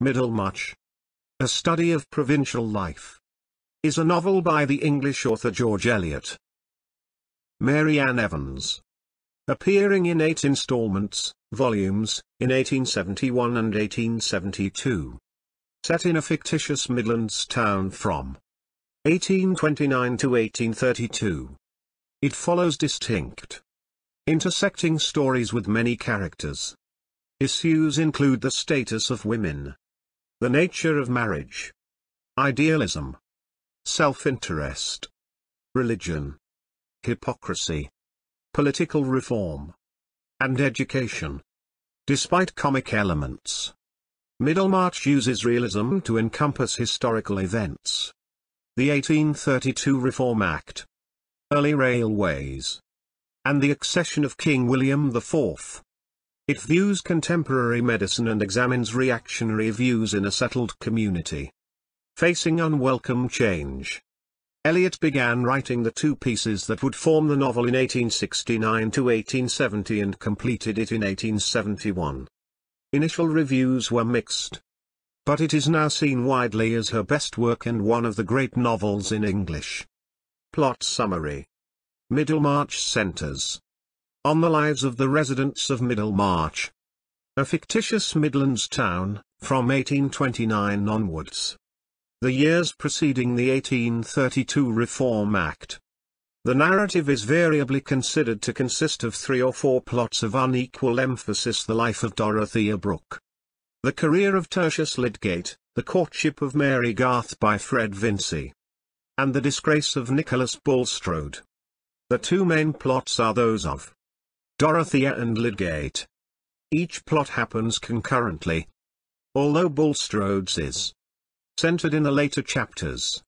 Middlemarch. A Study of Provincial Life. Is a novel by the English author George Eliot. Mary Ann Evans. Appearing in eight installments, volumes, in 1871 and 1872. Set in a fictitious Midlands town from 1829 to 1832. It follows distinct, intersecting stories with many characters. Issues include the status of women, the nature of marriage. Idealism. Self-interest. Religion. Hypocrisy. Political reform. And education. Despite comic elements. Middlemarch uses realism to encompass historical events. The 1832 Reform Act. Early railways. And the accession of King William IV. It views contemporary medicine and examines reactionary views in a settled community. Facing Unwelcome Change Eliot began writing the two pieces that would form the novel in 1869 to 1870 and completed it in 1871. Initial reviews were mixed. But it is now seen widely as her best work and one of the great novels in English. Plot Summary Middlemarch Centers on the lives of the residents of Middlemarch. A fictitious Midlands town, from 1829 onwards. The years preceding the 1832 Reform Act. The narrative is variably considered to consist of three or four plots of unequal emphasis the life of Dorothea Brooke. The career of Tertius Lydgate, the courtship of Mary Garth by Fred Vincey. And the disgrace of Nicholas Bulstrode. The two main plots are those of Dorothea and Lydgate. Each plot happens concurrently. Although Bulstrode's is centered in the later chapters.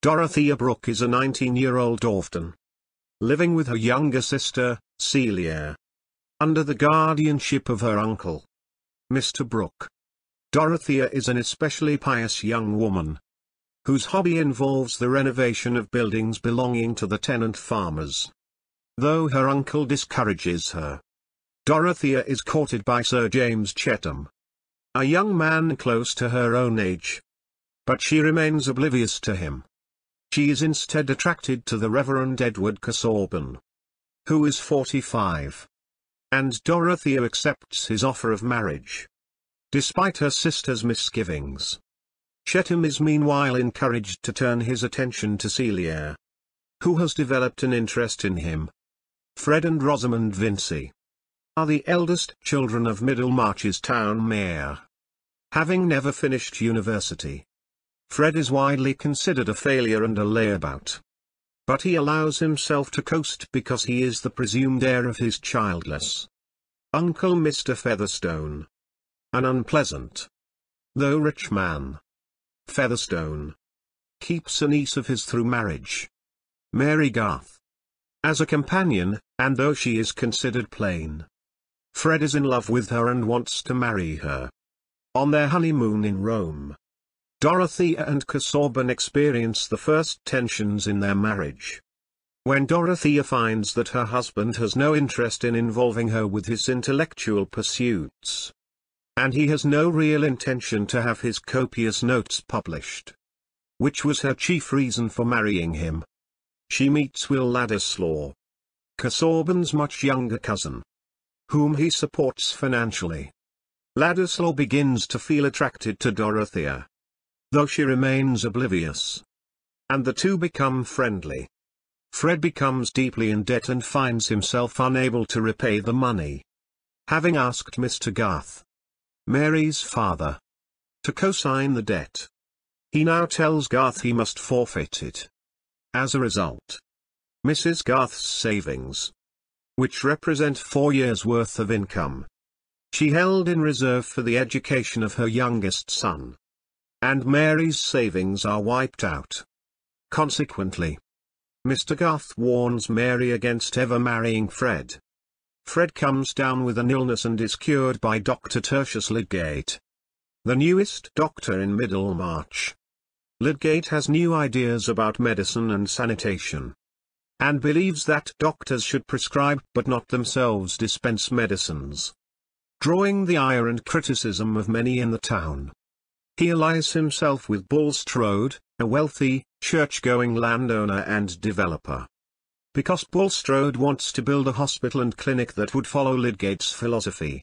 Dorothea Brooke is a 19-year-old orphan. Living with her younger sister, Celia. Under the guardianship of her uncle, Mr. Brooke. Dorothea is an especially pious young woman. Whose hobby involves the renovation of buildings belonging to the tenant farmers though her uncle discourages her. Dorothea is courted by Sir James Chetham, a young man close to her own age. But she remains oblivious to him. She is instead attracted to the Reverend Edward Casaubon, who is 45. And Dorothea accepts his offer of marriage. Despite her sister's misgivings, Chetham is meanwhile encouraged to turn his attention to Celia, who has developed an interest in him. Fred and Rosamond Vincey are the eldest children of Middlemarch's town mayor. Having never finished university, Fred is widely considered a failure and a layabout. But he allows himself to coast because he is the presumed heir of his childless uncle Mr. Featherstone. An unpleasant, though rich man. Featherstone keeps a niece of his through marriage. Mary Garth as a companion, and though she is considered plain. Fred is in love with her and wants to marry her. On their honeymoon in Rome, Dorothea and Casaubon experience the first tensions in their marriage. When Dorothea finds that her husband has no interest in involving her with his intellectual pursuits, and he has no real intention to have his copious notes published, which was her chief reason for marrying him, she meets Will Ladislaw. Casaubon's much younger cousin. Whom he supports financially. Ladislaw begins to feel attracted to Dorothea. Though she remains oblivious. And the two become friendly. Fred becomes deeply in debt and finds himself unable to repay the money. Having asked Mr. Garth, Mary's father, to co-sign the debt. He now tells Garth he must forfeit it. As a result, Mrs. Garth's savings, which represent four years' worth of income, she held in reserve for the education of her youngest son. And Mary's savings are wiped out. Consequently, Mr. Garth warns Mary against ever marrying Fred. Fred comes down with an illness and is cured by Dr. Tertius Lydgate, the newest doctor in Middlemarch. Lydgate has new ideas about medicine and sanitation. And believes that doctors should prescribe but not themselves dispense medicines. Drawing the ire and criticism of many in the town. He allies himself with Bulstrode, a wealthy, church-going landowner and developer. Because Bulstrode wants to build a hospital and clinic that would follow Lydgate's philosophy.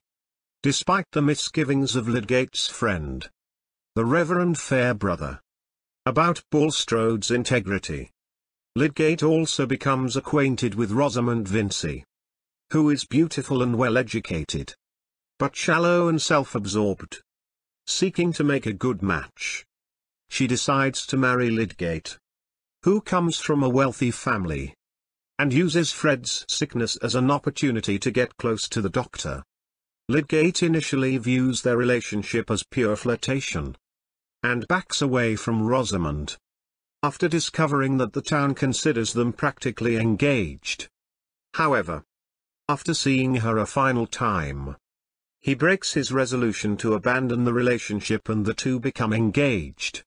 Despite the misgivings of Lydgate's friend, the Reverend Fairbrother, about Bulstrode's integrity. Lydgate also becomes acquainted with Rosamond Vincy, who is beautiful and well educated, but shallow and self-absorbed. Seeking to make a good match, she decides to marry Lydgate, who comes from a wealthy family, and uses Fred's sickness as an opportunity to get close to the doctor. Lydgate initially views their relationship as pure flirtation, and backs away from Rosamond. After discovering that the town considers them practically engaged. However, after seeing her a final time, he breaks his resolution to abandon the relationship and the two become engaged.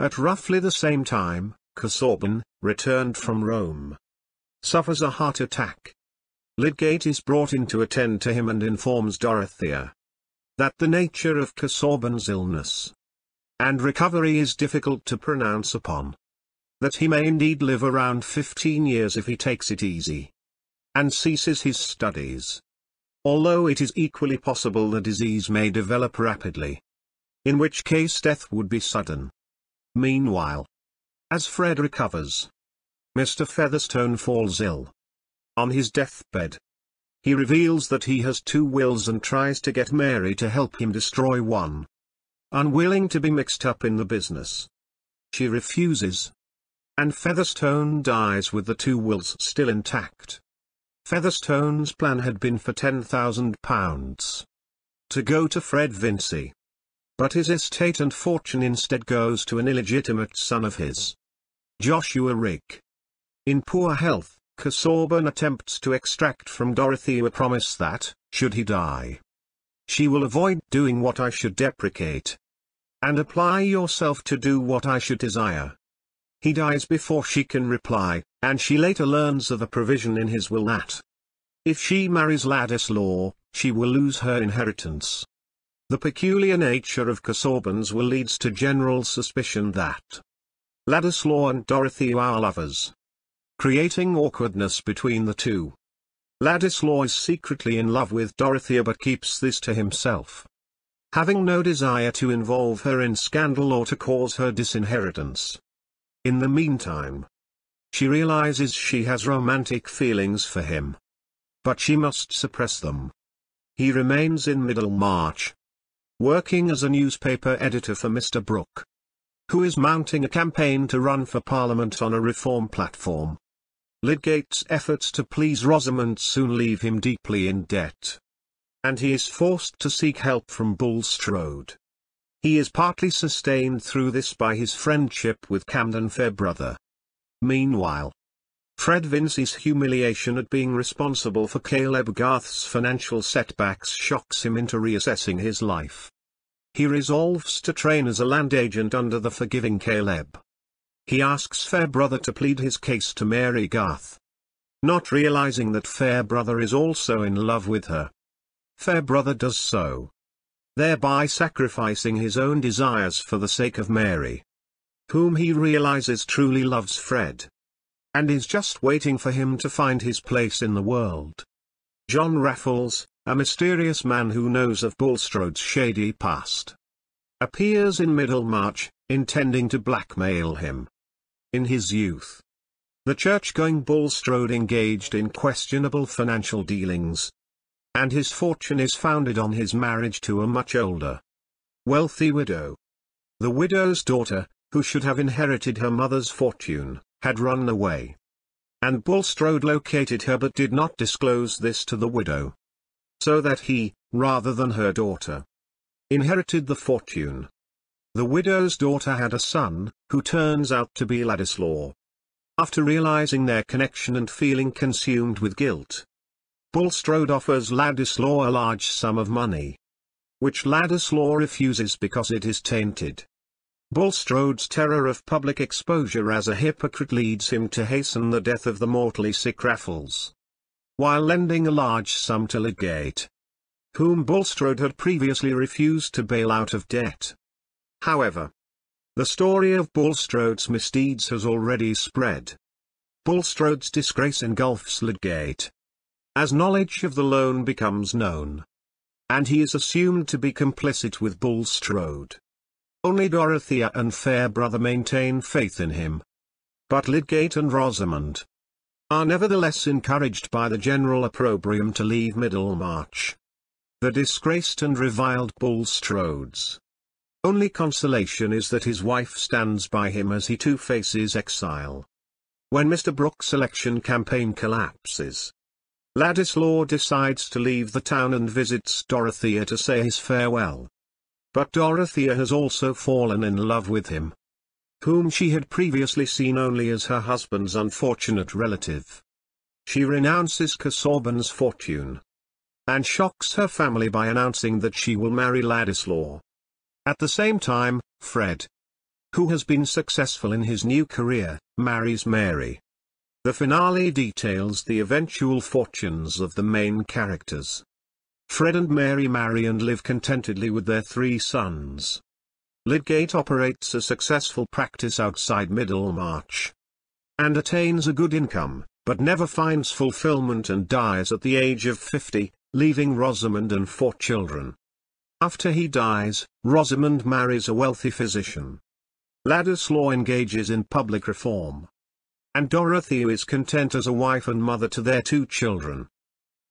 At roughly the same time, Casaubon, returned from Rome, suffers a heart attack. Lydgate is brought in to attend to him and informs Dorothea that the nature of Casaubon's illness and recovery is difficult to pronounce upon. That he may indeed live around 15 years if he takes it easy. And ceases his studies. Although it is equally possible the disease may develop rapidly. In which case death would be sudden. Meanwhile, as Fred recovers, Mr. Featherstone falls ill. On his deathbed, he reveals that he has two wills and tries to get Mary to help him destroy one unwilling to be mixed up in the business. She refuses. And Featherstone dies with the two wills still intact. Featherstone's plan had been for £10,000 to go to Fred Vincy, But his estate and fortune instead goes to an illegitimate son of his, Joshua Rick. In poor health, Casaubon attempts to extract from Dorothy a promise that, should he die, she will avoid doing what I should deprecate. And apply yourself to do what I should desire. He dies before she can reply, and she later learns of a provision in his will that, if she marries Ladislaw, she will lose her inheritance. The peculiar nature of Casaubon's will leads to general suspicion that Ladislaw and Dorothy are lovers, creating awkwardness between the two. Ladislaw is secretly in love with Dorothea but keeps this to himself. Having no desire to involve her in scandal or to cause her disinheritance. In the meantime, she realizes she has romantic feelings for him. But she must suppress them. He remains in Middlemarch, working as a newspaper editor for Mr. Brooke, who is mounting a campaign to run for parliament on a reform platform. Lydgate's efforts to please Rosamond soon leave him deeply in debt. And he is forced to seek help from Bulstrode. He is partly sustained through this by his friendship with Camden Fairbrother. Meanwhile, Fred Vincey's humiliation at being responsible for Caleb Garth's financial setbacks shocks him into reassessing his life. He resolves to train as a land agent under the forgiving Caleb he asks Fairbrother to plead his case to Mary Garth. Not realizing that Fairbrother is also in love with her. Fairbrother does so. Thereby sacrificing his own desires for the sake of Mary. Whom he realizes truly loves Fred. And is just waiting for him to find his place in the world. John Raffles, a mysterious man who knows of Bulstrode's shady past appears in Middlemarch, intending to blackmail him in his youth. The church-going Bulstrode engaged in questionable financial dealings. And his fortune is founded on his marriage to a much older, wealthy widow. The widow's daughter, who should have inherited her mother's fortune, had run away. And Bulstrode located her but did not disclose this to the widow. So that he, rather than her daughter, inherited the fortune. The widow's daughter had a son, who turns out to be Ladislaw. After realizing their connection and feeling consumed with guilt, Bulstrode offers Ladislaw a large sum of money, which Ladislaw refuses because it is tainted. Bulstrode's terror of public exposure as a hypocrite leads him to hasten the death of the mortally sick Raffles, while lending a large sum to Legate, whom Bulstrode had previously refused to bail out of debt. However, the story of Bulstrode's misdeeds has already spread. Bulstrode's disgrace engulfs Lydgate. As knowledge of the loan becomes known, and he is assumed to be complicit with Bulstrode. Only Dorothea and Fairbrother maintain faith in him. But Lydgate and Rosamond are nevertheless encouraged by the general opprobrium to leave Middlemarch. The disgraced and reviled Bulstrodes only consolation is that his wife stands by him as he too faces exile. When Mr. Brooks' election campaign collapses, Ladislaw decides to leave the town and visits Dorothea to say his farewell. But Dorothea has also fallen in love with him. Whom she had previously seen only as her husband's unfortunate relative. She renounces Casaubon's fortune. And shocks her family by announcing that she will marry Ladislaw. At the same time, Fred, who has been successful in his new career, marries Mary. The finale details the eventual fortunes of the main characters. Fred and Mary marry and live contentedly with their three sons. Lydgate operates a successful practice outside Middlemarch and attains a good income, but never finds fulfillment and dies at the age of 50, leaving Rosamond and four children. After he dies, Rosamund marries a wealthy physician. Ladislaw engages in public reform. And Dorothea is content as a wife and mother to their two children.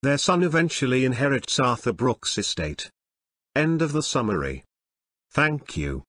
Their son eventually inherits Arthur Brooks' estate. End of the summary. Thank you.